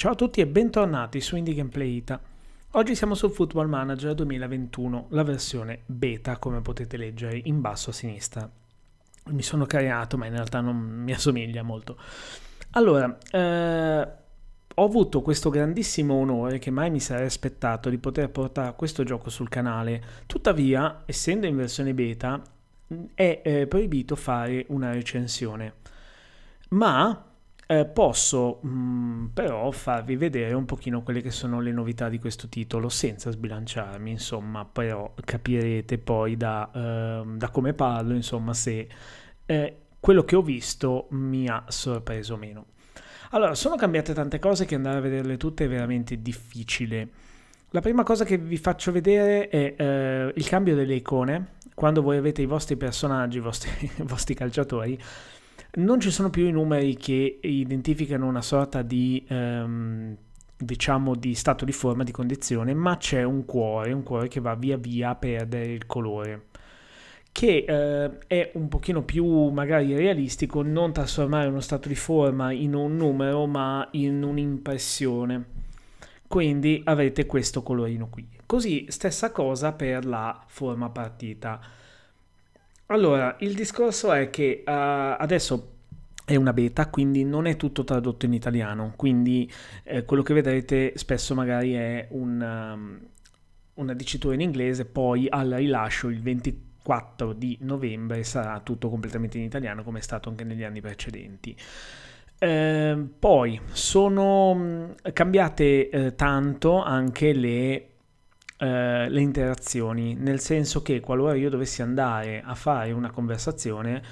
Ciao a tutti e bentornati su Indie Gameplay Ita. Oggi siamo su Football Manager 2021, la versione beta come potete leggere in basso a sinistra. Mi sono creato ma in realtà non mi assomiglia molto. Allora, eh, ho avuto questo grandissimo onore che mai mi sarei aspettato di poter portare questo gioco sul canale, tuttavia essendo in versione beta è eh, proibito fare una recensione. Ma eh, posso mh, mm, però farvi vedere un pochino quelle che sono le novità di questo titolo senza sbilanciarmi, insomma, però capirete poi da, eh, da come parlo, insomma, se eh, quello che ho visto mi ha sorpreso o meno. Allora, sono cambiate tante cose che andare a vederle tutte è veramente difficile. La prima cosa che vi faccio vedere è eh, il cambio delle icone. Quando voi avete i vostri personaggi, i vostri, i vostri calciatori, non ci sono più i numeri che identificano una sorta di... Um, diciamo di stato di forma, di condizione, ma c'è un cuore, un cuore che va via via a perdere il colore che eh, è un pochino più magari realistico non trasformare uno stato di forma in un numero ma in un'impressione quindi avrete questo colorino qui così stessa cosa per la forma partita allora, il discorso è che uh, adesso è una beta, quindi non è tutto tradotto in italiano, quindi eh, quello che vedrete spesso magari è un, um, una dicitura in inglese, poi al rilascio il 24 di novembre sarà tutto completamente in italiano come è stato anche negli anni precedenti. Eh, poi sono mm, cambiate eh, tanto anche le eh, le interazioni, nel senso che qualora io dovessi andare a fare una conversazione,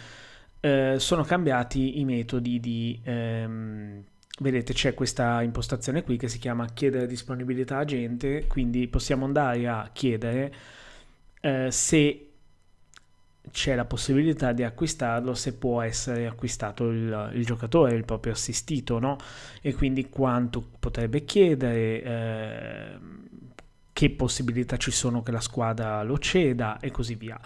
eh, sono cambiati i metodi di... Ehm, vedete c'è questa impostazione qui che si chiama chiedere disponibilità a gente, quindi possiamo andare a chiedere eh, se c'è la possibilità di acquistarlo, se può essere acquistato il, il giocatore, il proprio assistito, no? E quindi quanto potrebbe chiedere. Eh, che possibilità ci sono che la squadra lo ceda e così via.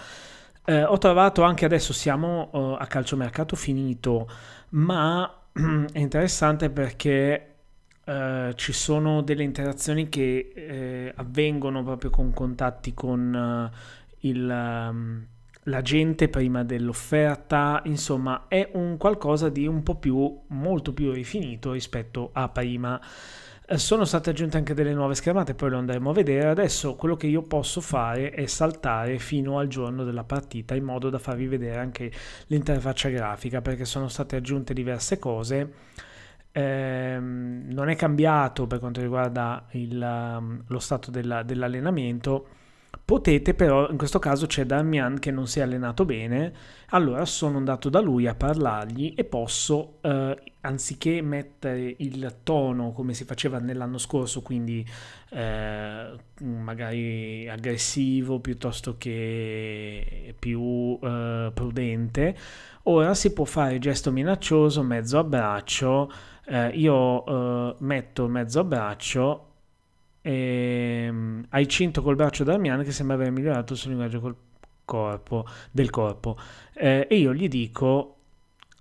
Eh, ho trovato anche adesso siamo uh, a calciomercato finito, ma è interessante perché uh, ci sono delle interazioni che uh, avvengono proprio con contatti con il... Um, ehm, la gente prima dell'offerta, insomma è un qualcosa di un po' più, molto più rifinito rispetto a prima. Eh, sono state aggiunte anche delle nuove schermate, poi lo andremo a vedere. Adesso quello che io posso fare è saltare fino al giorno della partita in modo da farvi vedere anche l'interfaccia grafica perché sono state aggiunte diverse cose. Eh, non è cambiato per quanto riguarda il, um, lo stato dell'allenamento. Potete però, in questo caso c'è Darmian che non si è allenato bene, allora sono andato da lui a parlargli e posso, eh, anziché mettere il tono come si faceva nell'anno scorso, quindi eh, magari aggressivo piuttosto che più eh, prudente, ora si può fare gesto minaccioso, mezzo abbraccio, eh, io eh, metto mezzo abbraccio e hai cinto col braccio Darmian che sembra aver migliorato il suo linguaggio col corpo, del corpo. Eh, e io gli dico,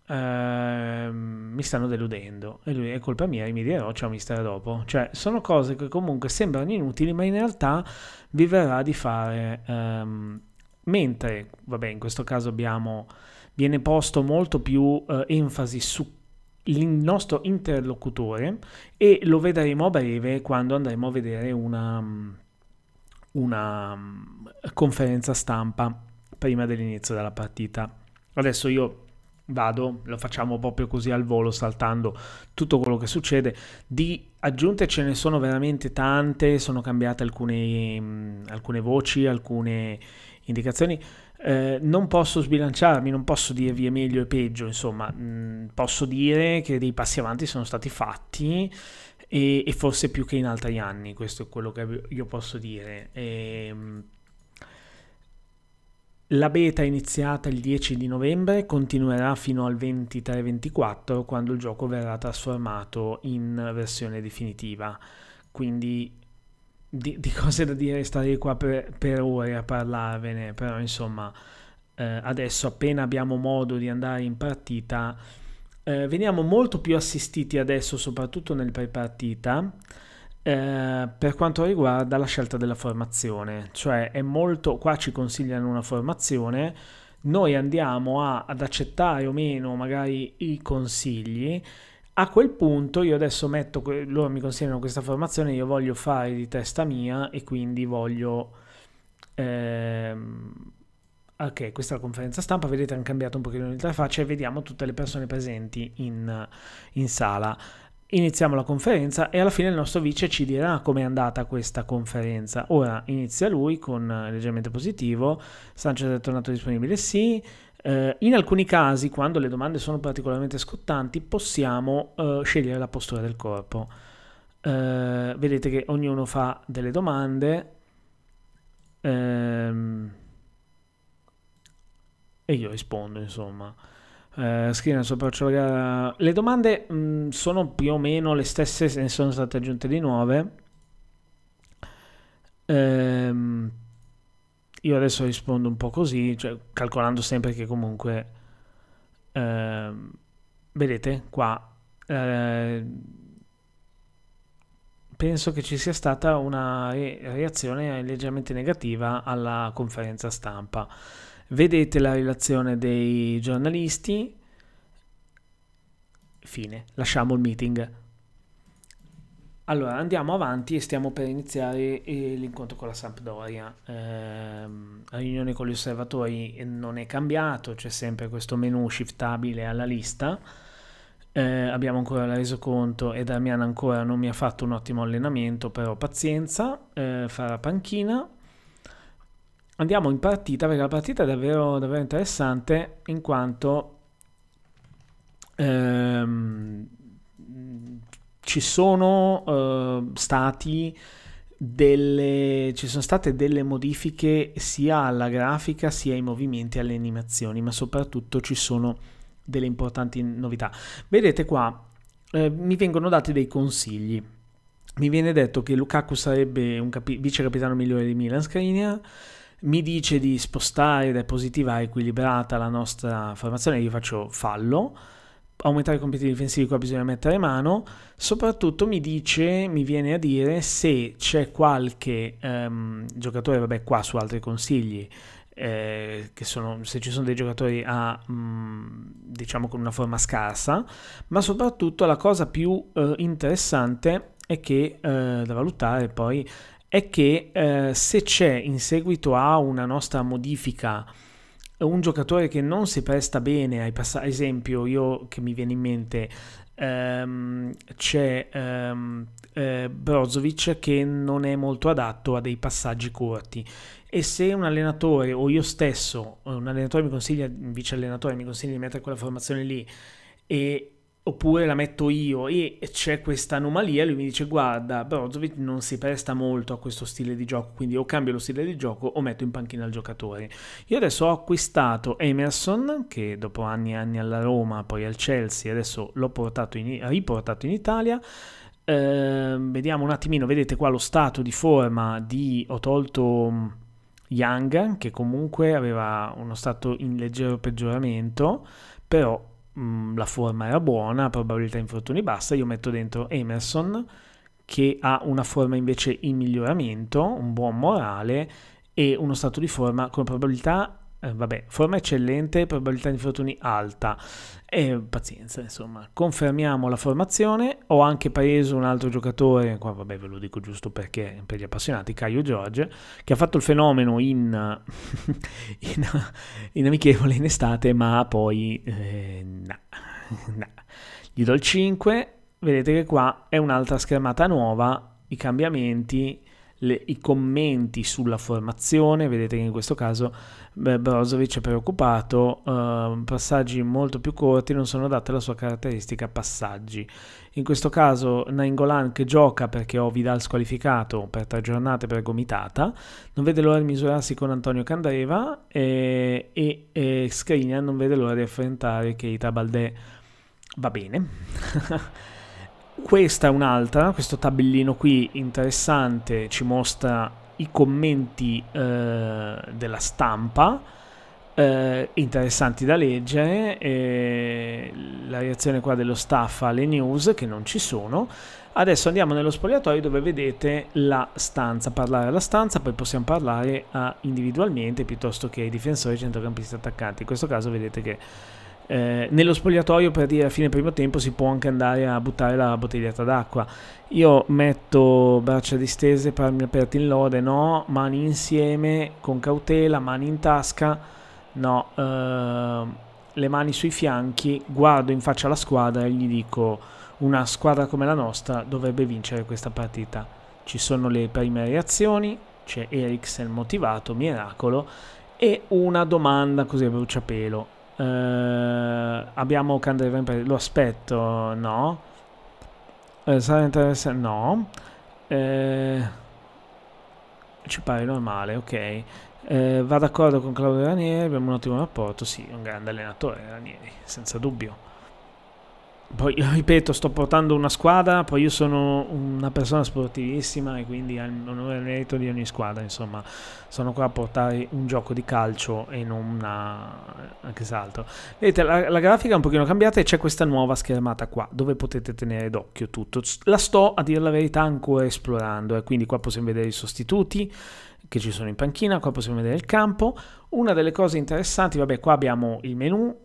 eh, mi stanno deludendo. E lui, è colpa mia, e mi dirò, ciao mister dopo. Cioè, sono cose che comunque sembrano inutili, ma in realtà vi verrà di fare... Ehm, mentre, vabbè, in questo caso abbiamo, viene posto molto più eh, enfasi su il nostro interlocutore e lo vedremo a breve quando andremo a vedere una, una mm, conferenza stampa prima dell'inizio della partita. Adesso io vado, lo facciamo proprio così al volo, saltando tutto quello che succede. Di aggiunte ce ne sono veramente tante, sono cambiate alcune, mm, alcune voci, alcune indicazioni. Eh, non posso sbilanciarmi, non posso dirvi è meglio e peggio, insomma, mh, mm, posso dire che dei passi avanti sono stati fatti e, e, forse più che in altri anni, questo è quello che io posso dire. E, ehm, la beta è iniziata il 10 di novembre continuerà fino al 23-24 quando il gioco verrà trasformato in versione definitiva. Quindi di, di cose da dire starei qua per, per ore a parlarvene, però insomma eh, adesso appena abbiamo modo di andare in partita eh, veniamo molto più assistiti adesso, soprattutto nel prepartita, eh, per quanto riguarda la scelta della formazione. Cioè è molto, qua ci consigliano una formazione, noi andiamo a, ad accettare o meno magari i consigli, a quel punto io adesso metto, loro mi consigliano questa formazione, io voglio fare di testa mia e quindi voglio... Ehm, Ok, questa è la conferenza stampa, vedete hanno cambiato un pochino l'interfaccia e vediamo tutte le persone presenti in, in sala. Iniziamo la conferenza e alla fine il nostro vice ci dirà com'è andata questa conferenza. Ora inizia lui con eh, leggermente positivo, Sanchez è tornato disponibile sì, Uh, in alcuni casi, quando le domande sono particolarmente scottanti, possiamo uh, scegliere la postura del corpo. Uh, vedete che ognuno fa delle domande. Um, e io rispondo, insomma. Eh, scrivono sopra eh, le domande mh, mm, sono più o meno le stesse, se ne sono state aggiunte di nuove. Ehm, io adesso rispondo un po' così, cioè, calcolando sempre che comunque, eh, vedete qua, eh, penso che ci sia stata una re- reazione leggermente negativa alla conferenza stampa. Vedete la relazione dei giornalisti. Fine, lasciamo il meeting. Allora, andiamo avanti e stiamo per iniziare eh, l'incontro con la Sampdoria. Eh, la riunione con gli osservatori non è cambiato, c'è sempre questo menu shiftabile alla lista. Eh, abbiamo ancora la resoconto e Damian ancora non mi ha fatto un ottimo allenamento, però pazienza, eh, farà panchina andiamo in partita perché la partita è davvero, davvero interessante in quanto ehm, ci sono eh, stati delle, ci sono state delle modifiche sia alla grafica sia ai movimenti e alle animazioni, ma soprattutto ci sono delle importanti novità. Vedete qua, eh, mi vengono dati dei consigli. Mi viene detto che Lukaku sarebbe un vice capitano migliore di Milan Skriniar, mi dice di spostare ed è positiva e equilibrata la nostra formazione, io faccio fallo, aumentare i compiti difensivi qua bisogna mettere mano, soprattutto mi dice, mi viene a dire se c'è qualche ehm, giocatore, vabbè qua su altri consigli, eh, che sono, se ci sono dei giocatori a, mh, mm, diciamo con una forma scarsa, ma soprattutto la cosa più eh, interessante è che eh, da valutare poi è che eh, se c'è in seguito a una nostra modifica un giocatore che non si presta bene ai passaggi, ad esempio io che mi viene in mente ehm, c'è ehm, eh, Brozovic che non è molto adatto a dei passaggi corti e se un allenatore o io stesso, un allenatore mi consiglia, un vice allenatore mi consiglia di mettere quella formazione lì e oppure la metto io e c'è questa anomalia, lui mi dice guarda Brozovic non si presta molto a questo stile di gioco, quindi o cambio lo stile di gioco o metto in panchina il giocatore. Io adesso ho acquistato Emerson che dopo anni e anni alla Roma, poi al Chelsea, adesso l'ho in, riportato in Italia. Eh, vediamo un attimino, vedete qua lo stato di forma di... ho tolto mm, Young che comunque aveva uno stato in leggero peggioramento, però Mm, la forma era buona, probabilità infortuni bassa, io metto dentro Emerson che ha una forma invece in miglioramento, un buon morale e uno stato di forma con probabilità eh, vabbè, forma eccellente, probabilità di infortuni alta e pazienza, insomma. Confermiamo la formazione, ho anche preso un altro giocatore, qua vabbè ve lo dico giusto perché per gli appassionati, Caio George, che ha fatto il fenomeno in, in, in amichevole in estate, ma poi eh, no, no. gli do il 5, vedete che qua è un'altra schermata nuova, i cambiamenti le, i commenti sulla formazione, vedete che in questo caso beh, Brozovic è preoccupato, eh, passaggi molto più corti non sono adatti alla sua caratteristica passaggi. In questo caso Nainggolan che gioca perché ho Vidal squalificato per tre giornate per gomitata, non vede l'ora di misurarsi con Antonio Candreva e, eh, e, e Skriniar non vede l'ora di affrontare Keita Baldé. Va bene. Questa è un'altra, questo tabellino qui interessante ci mostra i commenti eh, della stampa eh, interessanti da leggere, eh, la reazione qua dello staff alle news che non ci sono. Adesso andiamo nello spogliatoio dove vedete la stanza, parlare alla stanza, poi possiamo parlare eh, individualmente piuttosto che ai difensori, centrocampisti, attaccanti. In questo caso vedete che eh, nello spogliatoio per dire a fine primo tempo si può anche andare a buttare la bottiglietta d'acqua. Io metto braccia distese, palmi aperti in lode, no, mani insieme, con cautela, mani in tasca, no, eh, le mani sui fianchi, guardo in faccia la squadra e gli dico una squadra come la nostra dovrebbe vincere questa partita. Ci sono le prime reazioni, c'è Eriksen motivato, miracolo, e una domanda così a bruciapelo Uh, abbiamo Candle Vampire, lo aspetto, no. Eh, sarà interessante, no. Eh, ci pare normale, ok. Eh, va d'accordo con Claudio Ranieri, abbiamo un ottimo rapporto, sì, un grande allenatore Ranieri, senza dubbio. Poi ripeto, sto portando una squadra, poi io sono una persona sportivissima e quindi ho l'onore merito di ogni squadra, insomma, sono qua a portare un gioco di calcio e non una... anche eh, altro. Vedete, la, la grafica è un pochino cambiata e c'è questa nuova schermata qua, dove potete tenere d'occhio tutto. La sto, a dire la verità, ancora esplorando, eh, quindi qua possiamo vedere i sostituti, che ci sono in panchina, qua possiamo vedere il campo. Una delle cose interessanti, vabbè, qua abbiamo il menu,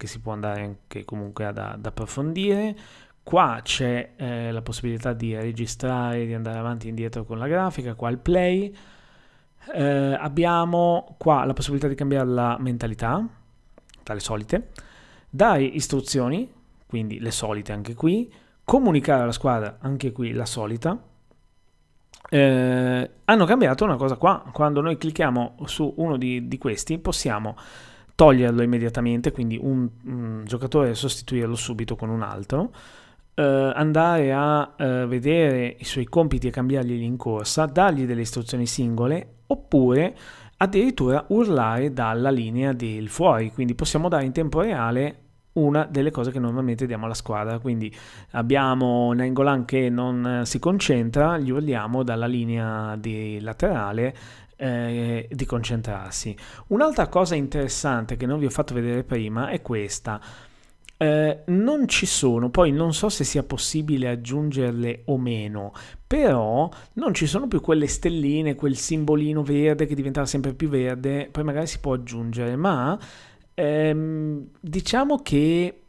che si può andare anche comunque ad, ad approfondire. Qua c'è eh, la possibilità di registrare, di andare avanti e indietro con la grafica, qua il play. Eh, abbiamo qua la possibilità di cambiare la mentalità, dalle solite, dare istruzioni, quindi le solite anche qui, comunicare alla squadra, anche qui la solita. Eh, hanno cambiato una cosa qua, quando noi clicchiamo su uno di, di questi possiamo toglierlo immediatamente, quindi un, un mm, giocatore sostituirlo subito con un altro, eh, andare a eh, vedere i suoi compiti e cambiarglieli in corsa, dargli delle istruzioni singole oppure addirittura urlare dalla linea del fuori, quindi possiamo dare in tempo reale una delle cose che normalmente diamo alla squadra. Quindi abbiamo Nangolan che non eh, si concentra, gli urliamo dalla linea di laterale eh, di concentrarsi. Un'altra cosa interessante che non vi ho fatto vedere prima è questa. Eh, non ci sono, poi non so se sia possibile aggiungerle o meno, però non ci sono più quelle stelline, quel simbolino verde che diventava sempre più verde, poi magari si può aggiungere, ma ehm, diciamo che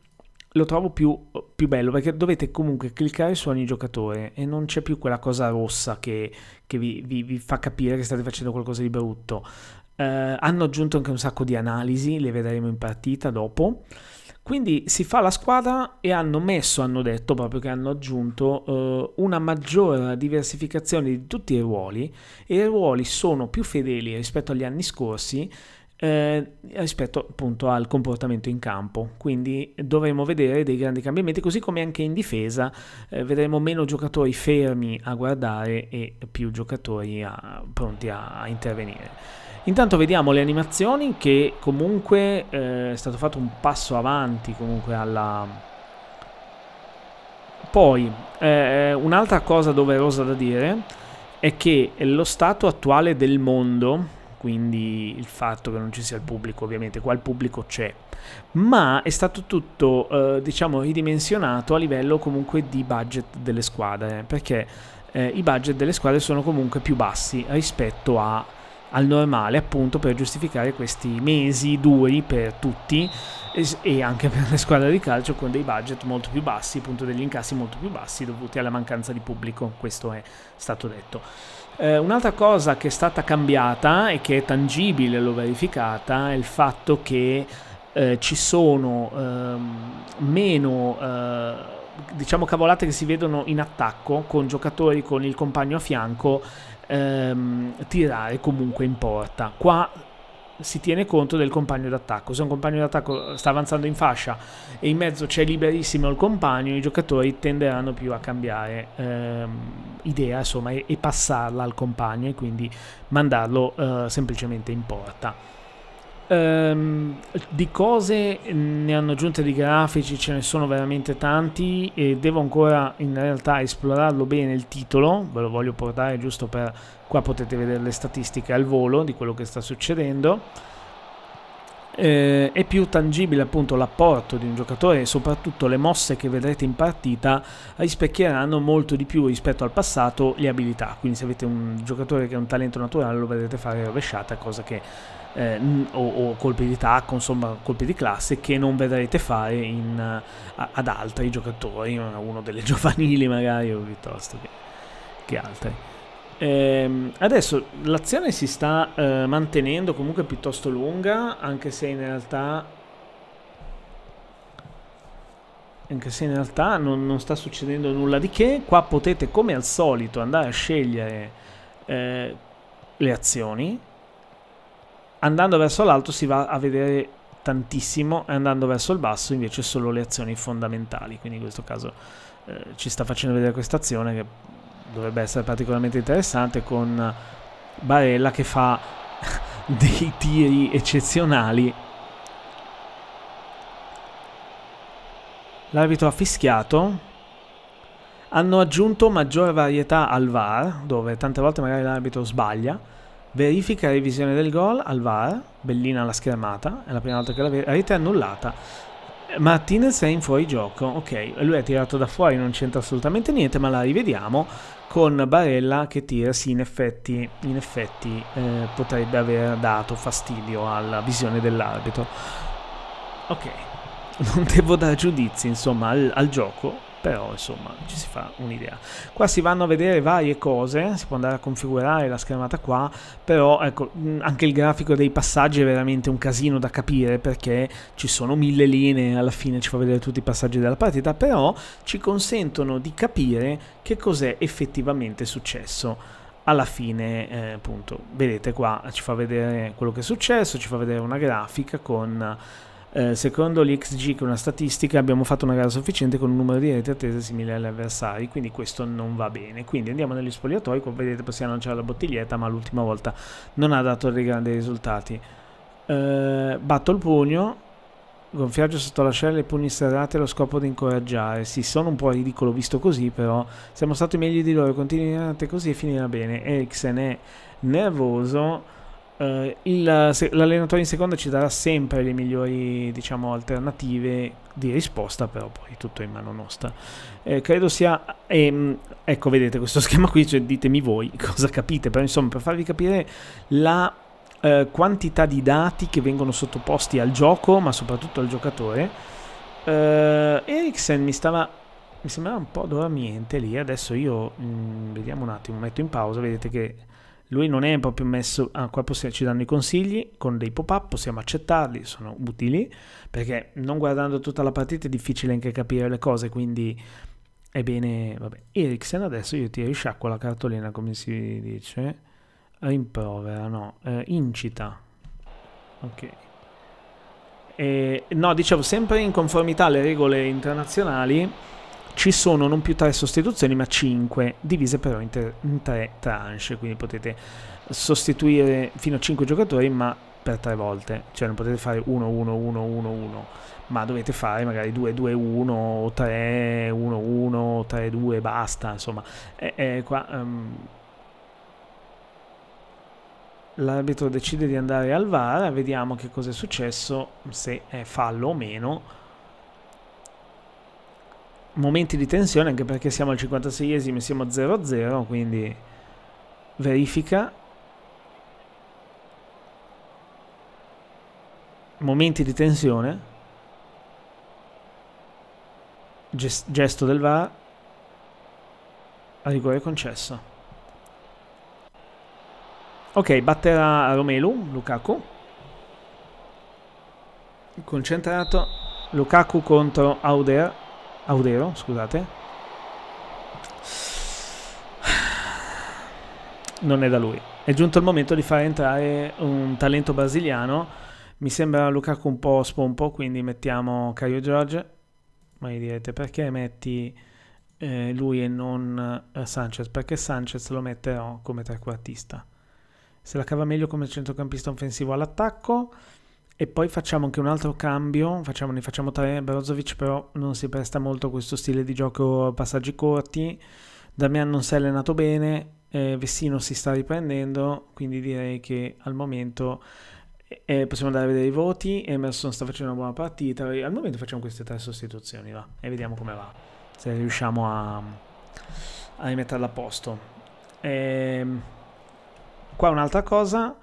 lo trovo più, più, bello perché dovete comunque cliccare su ogni giocatore e non c'è più quella cosa rossa che, che vi, vi, vi, fa capire che state facendo qualcosa di brutto. Eh, hanno aggiunto anche un sacco di analisi, le vedremo in partita dopo. Quindi si fa la squadra e hanno messo, hanno detto proprio che hanno aggiunto eh, una maggiore diversificazione di tutti i ruoli e i ruoli sono più fedeli rispetto agli anni scorsi eh, rispetto appunto al comportamento in campo. Quindi dovremo vedere dei grandi cambiamenti, così come anche in difesa eh, vedremo meno giocatori fermi a guardare e più giocatori a, pronti a, a, intervenire. Intanto vediamo le animazioni che comunque eh, è stato fatto un passo avanti comunque alla... Poi eh, un'altra cosa doverosa da dire è che lo stato attuale del mondo quindi il fatto che non ci sia il pubblico, ovviamente qua il pubblico c'è, ma è stato tutto eh, diciamo ridimensionato a livello comunque di budget delle squadre, perché eh, i budget delle squadre sono comunque più bassi rispetto a, al normale, appunto per giustificare questi mesi duri per tutti e, e anche per le squadre di calcio con dei budget molto più bassi, appunto degli incassi molto più bassi dovuti alla mancanza di pubblico, questo è stato detto. Eh, un'altra cosa che è stata cambiata e che è tangibile, l'ho verificata, è il fatto che eh, ci sono ehm, meno... Eh, diciamo cavolate che si vedono in attacco con giocatori con il compagno a fianco ehm, tirare comunque in porta qua si tiene conto del compagno d'attacco. Se un compagno d'attacco sta avanzando in fascia e in mezzo c'è liberissimo il compagno, i giocatori tenderanno più a cambiare ehm, idea insomma, e, e, passarla al compagno e quindi mandarlo eh, semplicemente in porta. Um, di cose ne hanno aggiunte di grafici, ce ne sono veramente tanti e devo ancora in realtà esplorarlo bene il titolo, ve lo voglio portare giusto per qua potete vedere le statistiche al volo di quello che sta succedendo. Eh, è più tangibile appunto l'apporto di un giocatore e soprattutto le mosse che vedrete in partita rispecchieranno molto di più rispetto al passato le abilità quindi se avete un giocatore che ha un talento naturale lo vedrete fare rovesciata cosa che eh, o, o, colpi di tacco, insomma colpi di classe che non vedrete fare in, eh, a, ad altri giocatori, uno delle giovanili magari o piuttosto che, che altri. Ehm, adesso l'azione si sta eh, mantenendo comunque piuttosto lunga, anche se in realtà anche se in realtà non, non, sta succedendo nulla di che. Qua potete come al solito andare a scegliere eh, le azioni andando verso l'alto si va a vedere tantissimo e andando verso il basso invece solo le azioni fondamentali, quindi in questo caso eh, ci sta facendo vedere questa azione che dovrebbe essere particolarmente interessante con Barella che fa dei tiri eccezionali. L'arbitro ha fischiato. Hanno aggiunto maggiore varietà al VAR, dove tante volte magari l'arbitro sbaglia verifica e revisione del gol al VAR, bellina la schermata, è la prima volta che la vede, rete è annullata. Martinez è in fuori gioco, ok, lui è tirato da fuori, non c'entra assolutamente niente, ma la rivediamo con Barella che tira, sì in effetti, in effetti eh, potrebbe aver dato fastidio alla visione dell'arbitro. Ok, non devo dare giudizi insomma al, al gioco, però insomma ci si fa un'idea qua si vanno a vedere varie cose si può andare a configurare la schermata qua però ecco anche il grafico dei passaggi è veramente un casino da capire perché ci sono mille linee alla fine ci fa vedere tutti i passaggi della partita però ci consentono di capire che cos'è effettivamente successo alla fine eh, appunto vedete qua ci fa vedere quello che è successo ci fa vedere una grafica con eh, secondo l'XG, che è una statistica, abbiamo fatto una gara sufficiente con un numero di reti attese simile agli avversari, quindi questo non va bene. Quindi andiamo negli spogliatoi, come vedete possiamo lanciare la bottiglietta, ma l'ultima volta non ha dato dei grandi risultati. Eh, batto il pugno, gonfiaggio sotto la l'ascella e pugni serrati allo scopo di incoraggiare. Sì, sono un po' ridicolo visto così, però siamo stati meglio di loro, continuate così e finirà bene. Eriksen è nervoso Uh, il, l'allenatore in seconda ci darà sempre le migliori diciamo, alternative di risposta, però poi tutto in mano nostra. Eh, credo sia... Ehm, ecco, vedete questo schema qui, cioè, ditemi voi cosa capite, però insomma per farvi capire la eh, quantità di dati che vengono sottoposti al gioco, ma soprattutto al giocatore. Eh, Eriksen mi stava mi sembrava un po' dormiente lì, adesso io mh, mm, vediamo un attimo, metto in pausa, vedete che lui non è proprio messo, ah, qua possiamo, ci danno i consigli con dei pop-up, possiamo accettarli, sono utili, perché non guardando tutta la partita è difficile anche capire le cose, quindi è bene, vabbè. Eriksen adesso io ti risciacquo la cartolina, come si dice, rimprovera, no, eh, incita, ok. E, eh, no, dicevo, sempre in conformità alle regole internazionali, ci sono non più tre sostituzioni ma cinque, divise però in, tre, in tre tranche, quindi potete sostituire fino a cinque giocatori ma per tre volte, cioè non potete fare 1 1 1 1 1, ma dovete fare magari 2 2 1 3 1 1 3 2 basta, insomma, è, è qua um, l'arbitro decide di andare al VAR, vediamo che cosa è successo, se è fallo o meno momenti di tensione anche perché siamo al 56esimo e siamo a 0-0 quindi verifica momenti di tensione gesto del VAR a rigore concesso ok batterà Romelu Lukaku concentrato Lukaku contro Auder Audero, scusate. Non è da lui. È giunto il momento di fare entrare un talento brasiliano. Mi sembra Lukaku un po' spompo, quindi mettiamo Caio George. Ma gli direte perché metti eh, lui e non eh, Sanchez? Perché Sanchez lo metterò come trequartista. Se la cava meglio come centrocampista offensivo all'attacco. E poi facciamo anche un altro cambio, facciamo, ne facciamo tre, Brozovic però non si presta molto a questo stile di gioco passaggi corti, Damian non si è allenato bene, eh, Vessino si sta riprendendo, quindi direi che al momento eh, possiamo andare a vedere i voti, Emerson sta facendo una buona partita, al momento facciamo queste tre sostituzioni va, e vediamo come va, se riusciamo a, a rimetterla a posto. Eh, qua un'altra cosa,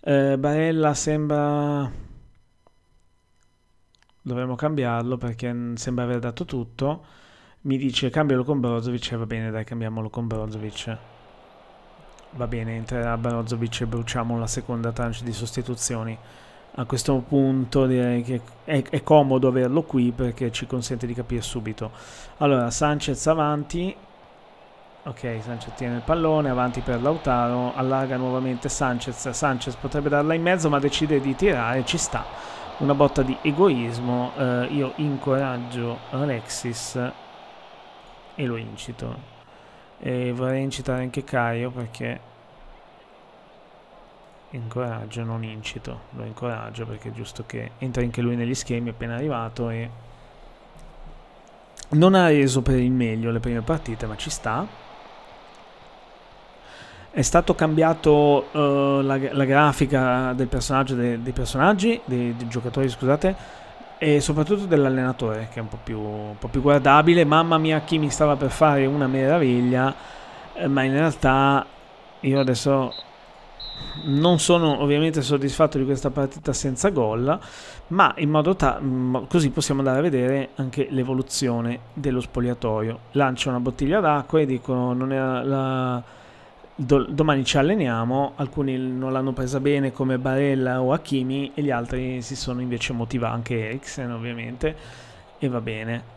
eh, Barella sembra dovremmo cambiarlo perché sembra aver dato tutto. Mi dice cambialo con Brozovic e va bene dai cambiamolo con Brozovic. Va bene, entrerà Brozovic e bruciamo la seconda tranche di sostituzioni. A questo punto direi che è, è comodo averlo qui perché ci consente di capire subito. Allora, Sanchez avanti, Ok, Sanchez tiene il pallone, avanti per Lautaro, allarga nuovamente Sanchez, Sanchez potrebbe darla in mezzo ma decide di tirare, ci sta una botta di egoismo, eh, io incoraggio Alexis e lo incito. E vorrei incitare anche Caio perché incoraggio, non incito, lo incoraggio perché è giusto che entra anche lui negli schemi appena arrivato e non ha reso per il meglio le prime partite, ma ci sta. È stato cambiato uh, la, la, grafica del personaggio, dei, dei personaggi, dei, dei, giocatori, scusate, e soprattutto dell'allenatore, che è un po, più, un po' più guardabile. Mamma mia, chi mi stava per fare una meraviglia, eh, ma in realtà io adesso non sono ovviamente soddisfatto di questa partita senza gol, ma in modo tale così possiamo andare a vedere anche l'evoluzione dello spogliatoio. lancia una bottiglia d'acqua e dicono non era la do- domani ci alleniamo, alcuni non l'hanno presa bene come Barella o Hakimi e gli altri si sono invece motivati, anche Eriksen ovviamente, e va bene.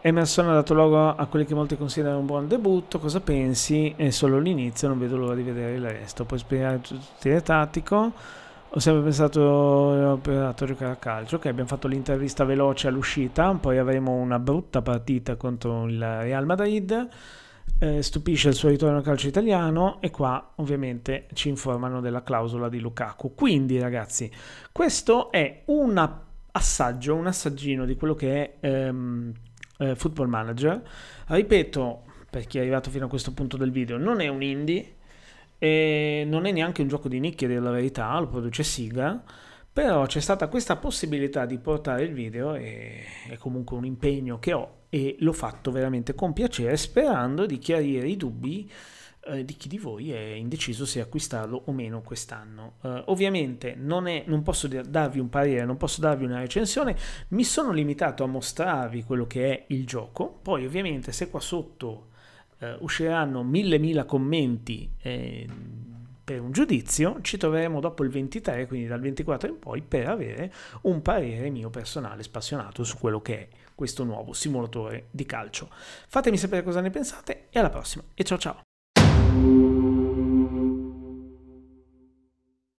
Emerson ha dato luogo a quelli che molti considerano un buon debutto, cosa pensi? È solo l'inizio, non vedo l'ora di vedere il resto. Puoi spiegare tutto il stile tattico? Ho sempre pensato ho pensato a giocare a calcio. Ok, abbiamo fatto l'intervista veloce all'uscita, poi avremo una brutta partita contro il Real Madrid eh, stupisce il suo ritorno al calcio italiano e qua ovviamente ci informano della clausola di Lukaku. Quindi ragazzi, questo è un assaggio, un assaggino di quello che è ehm, eh, Football Manager. Ripeto, per chi è arrivato fino a questo punto del video, non è un indie, eh, non è neanche un gioco di nicchia della verità, lo produce Siga, però c'è stata questa possibilità di portare il video e è comunque un impegno che ho e l'ho fatto veramente con piacere sperando di chiarire i dubbi eh, di chi di voi è indeciso se acquistarlo o meno quest'anno. Eh, ovviamente non, è, non posso darvi un parere, non posso darvi una recensione, mi sono limitato a mostrarvi quello che è il gioco, poi ovviamente se qua sotto eh, usciranno mille mila commenti eh, per un giudizio, ci troveremo dopo il 23, quindi dal 24 in poi, per avere un parere mio personale spassionato su quello che è questo nuovo simulatore di calcio. Fatemi sapere cosa ne pensate e alla prossima e ciao ciao!